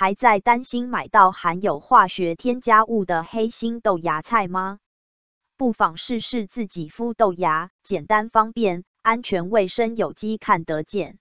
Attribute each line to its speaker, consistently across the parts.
Speaker 1: 还在担心买到含有化学添加物的黑心豆芽菜吗？不妨试试自己孵豆芽，简单方便，安全卫生，有机看得见。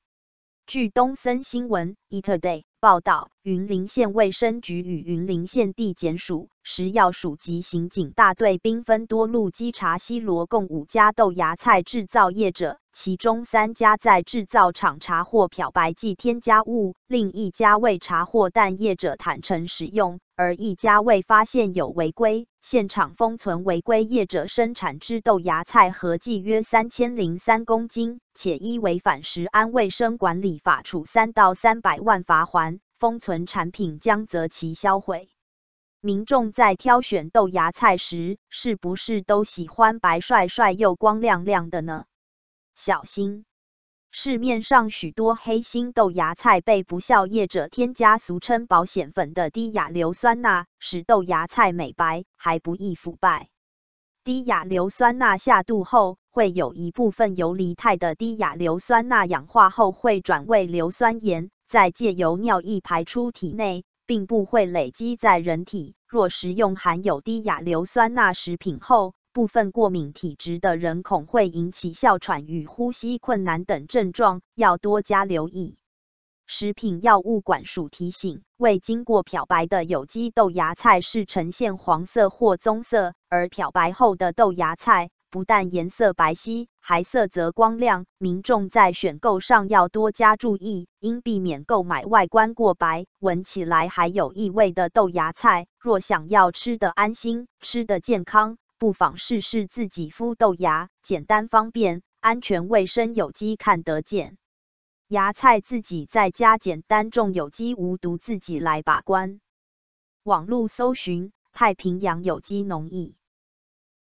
Speaker 1: 据东森新闻 e a t e r d a y 报道，云林县卫生局与云林县地检署。食药署及刑警大队兵分多路稽查西罗共五家豆芽菜制造业者，其中三家在制造厂查获漂白剂添加物，另一家未查获，但业者坦诚使用，而一家未发现有违规。现场封存违规业者生产之豆芽菜合计约三千零三公斤，且依违反食安卫生管理法处三到三百万罚款，封存产品将择期销毁。民众在挑选豆芽菜时，是不是都喜欢白帅帅又光亮亮的呢？小心，市面上许多黑心豆芽菜被不孝业者添加俗称保险粉的低亚硫酸钠，使豆芽菜美白还不易腐败。低亚硫酸钠下肚后，会有一部分游离态的低亚硫酸钠氧化后会转为硫酸盐，再借由尿液排出体内，并不会累积在人体。若食用含有低亚硫酸钠食品后，部分过敏体质的人恐会引起哮喘与呼吸困难等症状，要多加留意。食品药物管署提醒，未经过漂白的有机豆芽菜是呈现黄色或棕色，而漂白后的豆芽菜。不但颜色白皙，还色泽光亮。民众在选购上要多加注意，应避免购买外观过白、闻起来还有异味的豆芽菜。若想要吃得安心、吃得健康，不妨试试自己孵豆芽，简单方便，安全卫生，有机看得见。芽菜自己在家简单种，有机无毒，自己来把关。网络搜寻太平洋有机农业。